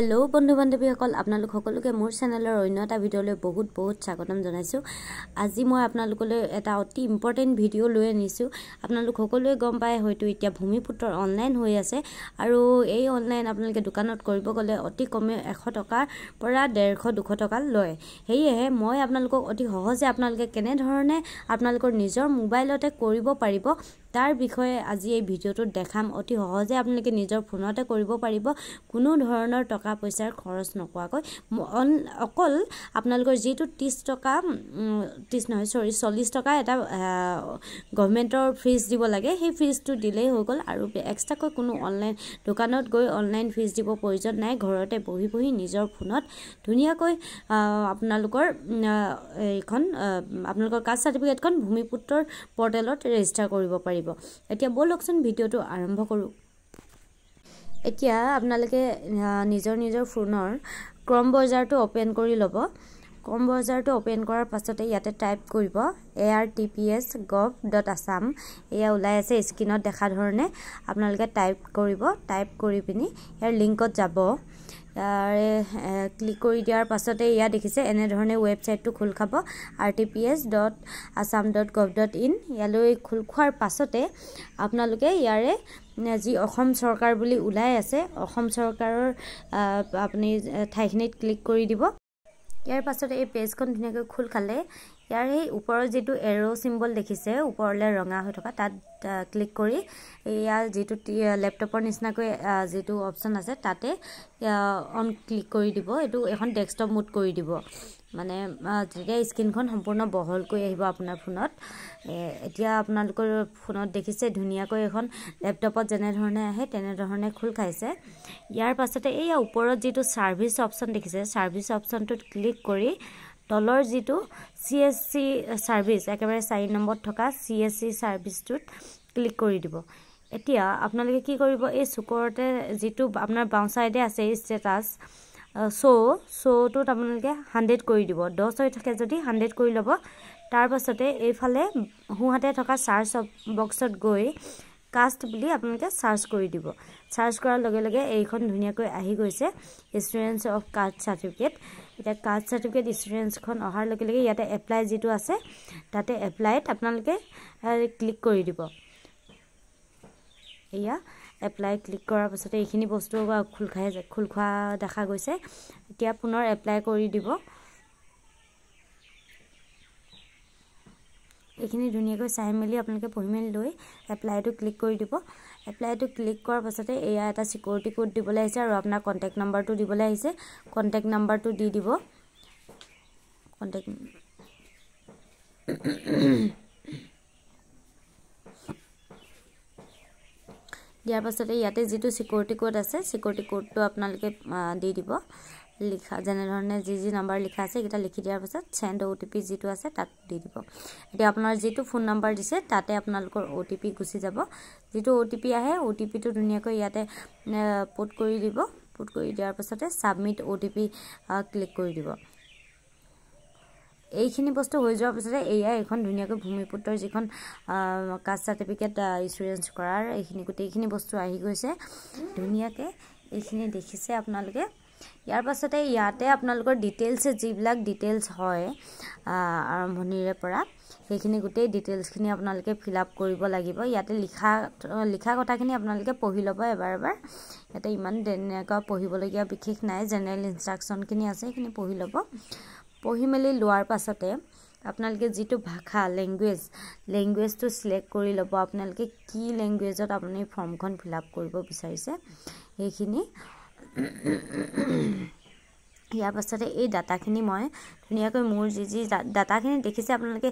hello' বন্ধু বান্ধৱীসকল আপোনালোক সকলোকে মোৰ চেনেলৰ অন্য এটা ভিডিঅ'লৈ বহুত বহুত স্বাগতম জনাইছোঁ আজি মই আপোনালোকলৈ এটা অতি ইম্পৰ্টেণ্ট ভিডিঅ' লৈ আনিছোঁ আপোনালোক সকলোৱে গম পায় হয়তো এতিয়া ভূমিপুত্ৰ অনলাইন হৈ আছে আৰু এই অনলাইন আপোনালোকে দোকানত কৰিব গ'লে অতি কমেও এশ টকাৰ পৰা ডেৰশ দুশ টকা লয় সেয়েহে মই আপোনালোকক অতি সহজে আপোনালোকে কেনেধৰণে আপোনালোকৰ নিজৰ মোবাইলতে কৰিব পাৰিব তাৰ বিষয়ে আজি এই ভিডিঅ'টোত দেখাম অতি সহজে আপোনালোকে নিজৰ ফোনতে কৰিব পাৰিব কোনো ধৰণৰ টকা পইচাৰ খৰচ নোকোৱাকৈ অন অকল আপোনালোকৰ যিটো ত্ৰিছ টকা ত্ৰিছ নহয় চৰি চল্লিছ টকা এটা গভমেণ্টৰ ফিজ দিব লাগে সেই ফিজটো দিলেই হৈ গ'ল আৰু এক্সট্ৰাকৈ কোনো অনলাইন দোকানত গৈ অনলাইন ফিজ দিব প্ৰয়োজন নাই ঘৰতে বহি বহি নিজৰ ফোনত ধুনীয়াকৈ আপোনালোকৰ এইখন আপোনালোকৰ কাষ্ট চাৰ্টিফিকেটখন ভূমিপুত্ৰৰ পৰ্টেলত ৰেজিষ্টাৰ কৰিব পাৰিব পাৰিব এতিয়া ব'লকচোন ভিডিঅ'টো আৰম্ভ কৰোঁ এতিয়া আপোনালোকে নিজৰ নিজৰ ফোনৰ ক্ৰম বজাৰটো অ'পেন কৰি ল'ব ক্ৰম বজাৰটো অ'পেন কৰাৰ পাছতে ইয়াতে টাইপ কৰিব এ R T P S gov dot Assam এয়া ওলাই আছে স্ক্ৰীণত দেখা ধৰণে আপোনালোকে টাইপ কৰিব টাইপ কৰি পিনি ইয়াৰ লিংকত যাব তাৰে ক্লিক কৰি দিয়াৰ পাছতে ইয়াত দেখিছে এনেধৰণে ৱেবছাইটটো খোল খাব R T P S dot Assam dot gov dot in ইয়ালৈ খোল খোৱাৰ পাছতে আপোনালোকে ইয়াৰে যি অসম চৰকাৰ বুলি ওলাই আছে অসম চৰকাৰৰ আপুনি ঠাইখিনিত ক্লিক কৰি দিব ইয়াৰ পাছতে এই পেজখন ধুনীয়াকৈ খোল খালে ইয়াৰ সেই ওপৰৰ যিটো এৰ' চিম্বল দেখিছে ওপৰলৈ ৰঙা হৈ থকা তাত ক্লিক কৰি ইয়াৰ যিটো লেপটপৰ নিচিনাকৈ যিটো অপশ্যন আছে তাতে অন ক্লিক কৰি দিব এইটো এখন ডেস্কটপ মুড কৰি দিব মানে তেতিয়া স্ক্ৰীণখন সম্পূৰ্ণ বহলকৈ আহিব আপোনাৰ ফোনত এতিয়া আপোনালোকৰ ফোনত দেখিছে ধুনীয়াকৈ এখন লেপটপত যেনেধৰণে আহে তেনেধৰণে খোল খাইছে ইয়াৰ পাছতে এইয়া ওপৰত যিটো ছাৰ্ভিচ অপশ্যন দেখিছে ছাৰ্ভিচ অপশ্যনটোত ক্লিক কৰি তলৰ যিটো চি এছ চি ছাৰ্ভিচ একেবাৰে চাৰি নম্বৰত থকা চি এছ চি ছাৰ্ভিচটোত ক্লিক কৰি দিব এতিয়া আপোনালোকে কি কৰিব এই চুকৰতে যিটো আপোনাৰ বাওঁ ছাইডে আছে ষ্টেটাছ শ্ব' শ্ব'টোত আপোনালোকে হাণ্ড্ৰেড কৰি দিব দহ হৈ থাকে যদি হাণ্ড্ৰেড কৰি ল'ব তাৰপাছতে এইফালে সোঁহাতে থকা চাৰ্চ বক্সত গৈ কাষ্ট বুলি আপোনালোকে চাৰ্চ কৰি দিব চাৰ্চ কৰাৰ লগে লগে এইখন ধুনীয়াকৈ আহি গৈছে ষ্টুডেণ্টছ অফ কাষ্ট চাৰ্টিফিকেট এতিয়া কাষ্ট চাৰ্টিফিকেট ষ্টুডেণ্টছখন অহাৰ লগে লগে ইয়াতে এপ্লাই যিটো আছে তাতে এপ্লাইত আপোনালোকে ক্লিক কৰি দিব এয়া এপ্লাই ক্লিক কৰাৰ পাছতে এইখিনি বস্তু খোল খাই খোল খোৱা দেখা গৈছে এতিয়া পুনৰ এপ্লাই কৰি দিব এইখিনি ধুনীয়াকৈ চাই মেলি আপোনালোকে পঢ়ি মেলি লৈ এপ্লাইটো ক্লিক কৰি দিব এপ্লাইটো ক্লিক কৰাৰ পাছতে এয়া এটা চিকিউৰিটি কোড দিবলৈ আহিছে আৰু আপোনাৰ কণ্টেক্ট নাম্বাৰটো দিবলৈ আহিছে কণ্টেক্ট নাম্বাৰটো দি দিব কণ্টেক্ট দিয়াৰ পাছতে ইয়াতে যিটো চিকিউৰিটি কোড আছে চিকিউৰিটি কোডটো আপোনালোকে দি দিব লিখা যেনেধৰণে যি যি নাম্বাৰ লিখা আছে সেইকেইটা লিখি দিয়াৰ পাছত চেণ্ড অ' টি পি যিটো আছে তাত দি দিব এতিয়া আপোনাৰ যিটো ফোন নাম্বাৰ দিছে তাতে আপোনালোকৰ অ' টি পি গুচি যাব যিটো অ' টি পি আহে অ' টি পিটো ধুনীয়াকৈ ইয়াতে পুট কৰি দিব পুট কৰি দিয়াৰ পাছতে submit O' T P click কৰি দিব এইখিনি বস্তু হৈ যোৱাৰ পিছতে এয়াই এখন ধুনীয়াকৈ ভূমিপুত্ৰৰ যিখন কাষ্ট চাৰ্টিফিকেট ইঞ্চুৰেঞ্চ কৰাৰ এইখিনি গোটেইখিনি বস্তু আহি গৈছে ধুনীয়াকৈ এইখিনি দেখিছে আপোনালোকে ইয়াৰ পাছতে ইয়াতে আপোনালোকৰ ডিটেইলছে যিবিলাক ডিটেইলছ হয় আৰম্ভণিৰে পৰা সেইখিনি গোটেই ডিটেইলছখিনি আপোনালোকে ফিল আপ কৰিব লাগিব ইয়াতে লিখা লিখা কথাখিনি আপোনালোকে পঢ়ি ল'ব এবাৰ এবাৰ ইয়াতে ইমান তেনেকুৱা পঢ়িবলগীয়া বিশেষ নাই জেনেৰেল ইনষ্ট্ৰাকশ্যনখিনি আছে সেইখিনি পঢ়ি ল'ব পঢ়ি মেলি লোৱাৰ পাছতে আপোনালোকে যিটো ভাষা লেংগুৱেজ লেংগুৱেজটো ছিলেক্ট কৰি ল'ব আপোনালোকে কি লেংগুৱেজত আপুনি ফৰ্মখন ফিল আপ কৰিব বিচাৰিছে সেইখিনি ইয়াৰ পাছতে এই ডাটাখিনি মই ধুনীয়াকৈ মোৰ যি যি ডাটাখিনি দেখিছে আপোনালোকে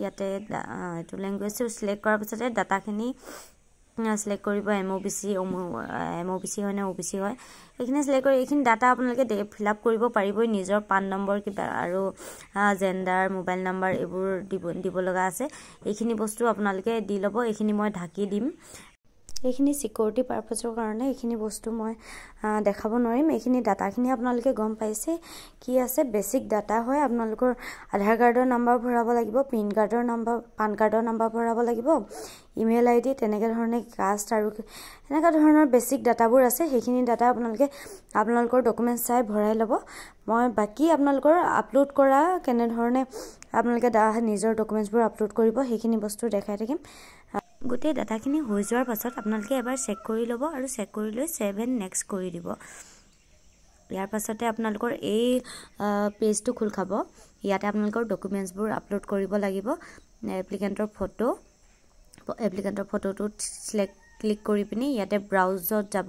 ইয়াতে এইটো লেংগুৱেজটো চিলেক্ট কৰাৰ পাছতে ডাটাখিনি চিলেক্ট কৰিব M O' B C M O' B C হয় নে অ' বি চি হয় এইখিনি চিলেক্ট কৰি এইখিনি ডাটা আপোনালোকে ফিল আপ কৰিব পাৰিবই নিজৰ পান নম্বৰ কিবা আৰু জেণ্ডাৰ মোবাইল নাম্বাৰ এইবোৰ দিব দিব লগা আছে এইখিনি বস্তু আপোনালোকে দি ল'ব এইখিনি মই ঢাকি দিম এইখিনি ছিকিউৰিটি পাৰ্পাছৰ কাৰণে এইখিনি বস্তু মই দেখাব নোৱাৰিম এইখিনি ডাটাখিনি আপোনালোকে গম পাইছে কি আছে বেছিক ডাটা হয় আপোনালোকৰ আধাৰ কাৰ্ডৰ নাম্বাৰ ভৰাব লাগিব পিন কাৰ্ডৰ নাম্বাৰ পান কাৰ্ডৰ নাম্বাৰ ভৰাব লাগিব ইমেইল আই ডি তেনেকৈ ধৰণে কাষ্ট আৰু এনেকুৱা ধৰণৰ বেছিক ডাটাবোৰ আছে সেইখিনি ডাটা আপোনালোকে আপোনালোকৰ ডকুমেণ্টছ চাই ভৰাই ল'ব মই বাকী আপোনালোকৰ আপলোড কৰা কেনেধৰণে আপোনালোকে নিজৰ ডকুমেণ্টছবোৰ আপলোড কৰিব সেইখিনি বস্তু দেখাই থাকিম গোটেই ডাটাখিনি হৈ যোৱাৰ পাছত আপোনালোকে এবাৰ চেক কৰি ল'ব আৰু চেক কৰি লৈ ছেভেন নেক্সট কৰি দিব ইয়াৰ পাছতে আপোনালোকৰ এই পেজটো খোল খাব ইয়াতে আপোনালোকৰ ডকুমেণ্টছবোৰ আপলোড কৰিব লাগিব এপ্লিকেণ্টৰ ফটো এপ্লিকেণ্টৰ ফটোটোত চিলেক্ট ক্লিক কৰি পিনি ইয়াতে ব্ৰাউজত যাব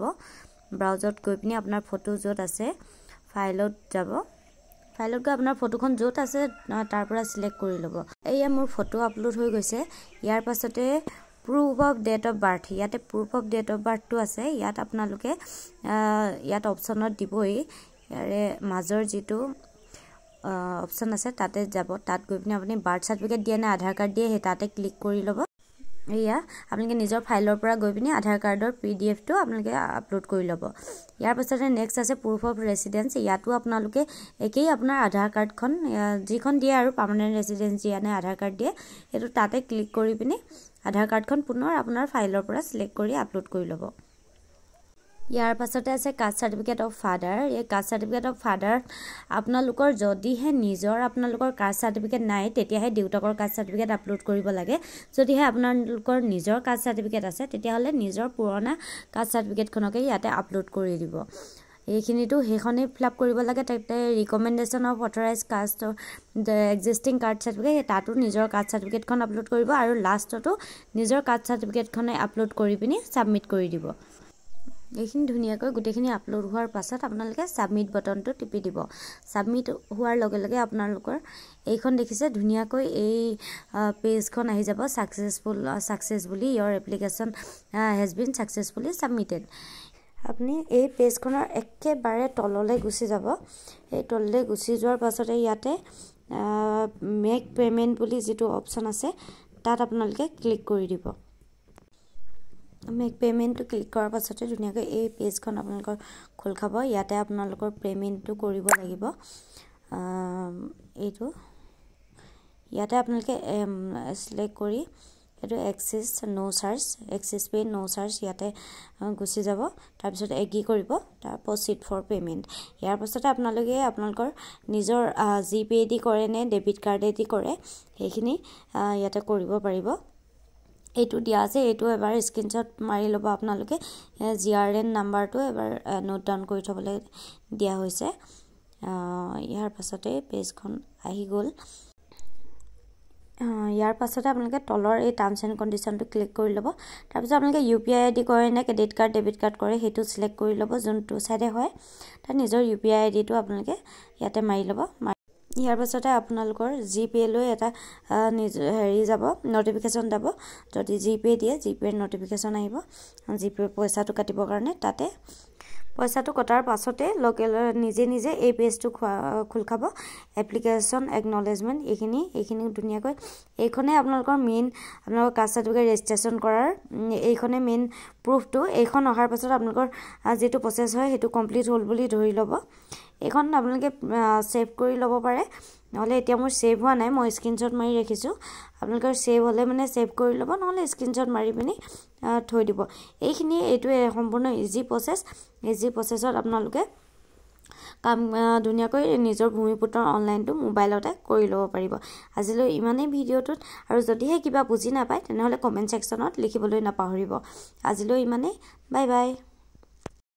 ব্ৰাউজত গৈ পিনি আপোনাৰ ফটো য'ত আছে ফাইলত যাব ফাইলত গৈ আপোনাৰ ফটোখন য'ত আছে তাৰ পৰা চিলেক্ট কৰি ল'ব এইয়া মোৰ ফটো আপলোড হৈ গৈছে ইয়াৰ পাছতে proof of date of birth ইয়াতে প্ৰুফ অফ ডেট অফ বাৰ্থটো আছে ইয়াত আপোনালোকে ইয়াত অপশ্যনত দিবই ইয়াৰে মাজৰ যিটো অপশ্যন আছে তাতে যাব তাত গৈ পিনি আপুনি বাৰ্থ চাৰ্টিফিকেট দিয়ে নে আধাৰ কাৰ্ড দিয়ে সেই তাতে ক্লিক কৰি ল'ব এয়া আপোনালোকে নিজৰ ফাইলৰ পৰা গৈ পিনি আধাৰ কাৰ্ডৰ পি ডি এফটো আপোনালোকে আপলোড কৰি ল'ব ইয়াৰ পাছতে নেক্সট আছে প্ৰুফ অফ ৰেচিডেঞ্চ ইয়াতো আপোনালোকে একেই আপোনাৰ আধাৰ কাৰ্ডখন যিখন দিয়ে আৰু পাৰ্মানেণ্ট ৰেচিডেঞ্চ দিয়া নে আধাৰ কাৰ্ড দিয়ে সেইটো তাতে ক্লিক কৰি পিনি আধাৰ কাৰ্ডখন পুনৰ আপোনাৰ ফাইলৰ পৰা চিলেক্ট কৰি আপলোড কৰি ল'ব ইয়াৰ পাছতে আছে কাষ্ট চাৰ্টিফিকেট অফ ফাডাৰ এই কাষ্ট চাৰ্টিফিকেট অফ ফাডাৰত আপোনালোকৰ যদিহে নিজৰ আপোনালোকৰ কাষ্ট চাৰ্টিফিকেট নাই তেতিয়াহে দেউতাকৰ কাষ্ট চাৰ্টিফিকেট আপলোড কৰিব লাগে যদিহে আপোনালোকৰ নিজৰ কাষ্ট চাৰ্টিফিকেট আছে তেতিয়াহ'লে নিজৰ পুৰণা কাষ্ট চাৰ্টিফিকেটখনকে ইয়াতে আপলোড কৰি দিব এইখিনিতো সেইখনেই ফিল আপ কৰিব লাগে তাতে recommendation of authorise caste existing card certificate সেই তাতো নিজৰ কাষ্ট চাৰ্টিফিকেটখন আপলোড কৰিব আৰু লাষ্টতো নিজৰ কাষ্ট চাৰ্টিফিকেটখনে আপলোড কৰি পিনি ছাবমিট কৰি দিব এইখিনি ধুনীয়াকৈ গোটেইখিনি আপলোড হোৱাৰ পাছত আপোনালোকে ছাবমিট বটনটো টিপি দিব ছাবমিট হোৱাৰ লগে লগে আপোনালোকৰ এইখন দেখিছে ধুনীয়াকৈ এই পেজখন আহি যাব ছাকচেছফুল ছাকচেছ বুলি your application has been successfully submitted আপুনি এই পেজখনৰ একেবাৰে তললৈ গুচি যাব এই তললৈ গুচি যোৱাৰ পাছতে ইয়াতে মেক পে'মেণ্ট বুলি যিটো অপশ্যন আছে তাত আপোনালোকে ক্লিক কৰি দিব মেক পে'মেণ্টটো ক্লিক কৰাৰ পাছতে ধুনীয়াকৈ এই পেজখন আপোনালোকৰ খোল খাব ইয়াতে আপোনালোকৰ পে'মেণ্টটো কৰিব লাগিব এইটো ইয়াতে আপোনালোকে চিলেক্ট কৰি এইটো access no' charge access pay' no' charge ইয়াতে গুচি যাব তাৰপিছত এগ্ৰি কৰিব তাৰ প্ৰচিড ফৰ পে'মেণ্ট ইয়াৰ পাছতে আপোনালোকে আপোনালোকৰ নিজৰ জি পে' দি নে ডেবিট কাৰ্ডেদি কৰে সেইখিনি ইয়াতে কৰিব পাৰিব এইটো দিয়া আছে এইটো এবাৰ স্ক্ৰীণশ্বট মাৰি ল'ব আপোনালোকে জি আৰ এন নাম্বাৰটো এবাৰ নোট ডাউন কৰি থ'বলৈ দিয়া হৈছে ইয়াৰ পাছতে পেজখন আহি গ'ল ইয়াৰ পাছতে আপোনালোকে তলৰ এই টাৰ্মছ এণ্ড কণ্ডিশ্যনটো ক্লিক কৰি ল'ব তাৰপিছত আপোনালোকে U P I I D কৰে নে ক্ৰেডিট কাৰ্ড ডেবিট কাৰ্ড কৰে সেইটো ছিলেক্ট কৰি ল'ব যোনটো ছাইডে হয় তাত নিজৰ ইউ পি আই আই ডিটো আপোনালোকে ইয়াতে মাৰি ল'ব ইয়াৰ পাছতে আপোনালোকৰ জি পে'লৈ এটা নিজ হেৰি যাব ন'টিফিকেশ্যন যাব যদি জি পে' দিয়ে জি পে'ৰ ন'টিফিকেশ্যন আহিব জি পে'ৰ পইচাটো কাটিবৰ কাৰণে তাতে পইচাটো কটাৰ পাছতে লোকেল নিজে নিজে এই পেজটো খোৱা খোল খাব এপ্লিকেশ্যন একনলেজমেণ্ট এইখিনি এইখিনি ধুনীয়াকৈ এইখনে আপোনালোকৰ মেইন আপোনালোকৰ কাষ্ট চাৰ্টিফিকেট ৰেজিষ্ট্ৰেশ্যন কৰাৰ এইখনে মেইন প্ৰুফটো এইখন অহাৰ পাছত আপোনালোকৰ যিটো প্ৰচেছ হয় সেইটো কমপ্লিট হ'ল বুলি ধৰি ল'ব এইখন আপোনালোকে ছেভ কৰি ল'ব পাৰে নহ'লে এতিয়া মোৰ ছেভ হোৱা নাই মই স্ক্ৰীণশ্বট মাৰি ৰাখিছোঁ আপোনালোকৰ ছেভ হ'লে মানে ছেভ কৰি ল'ব নহ'লে স্ক্ৰীণশ্বট মাৰি পিনি থৈ দিব এইখিনি এইটো সম্পূৰ্ণ ইজি প্ৰচেছ ইজি প্ৰচেছত আপোনালোকে কাম ধুনীয়াকৈ নিজৰ ভূমিপুত্ৰৰ অনলাইনটো মোবাইলতে কৰি ল'ব পাৰিব আজিলৈ ইমানেই ভিডিঅ'টোত আৰু যদিহে কিবা বুজি নাপায় তেনেহ'লে কমেণ্ট ছেকশ্যনত লিখিবলৈ নাপাহৰিব আজিলৈ ইমানেই বাই বাই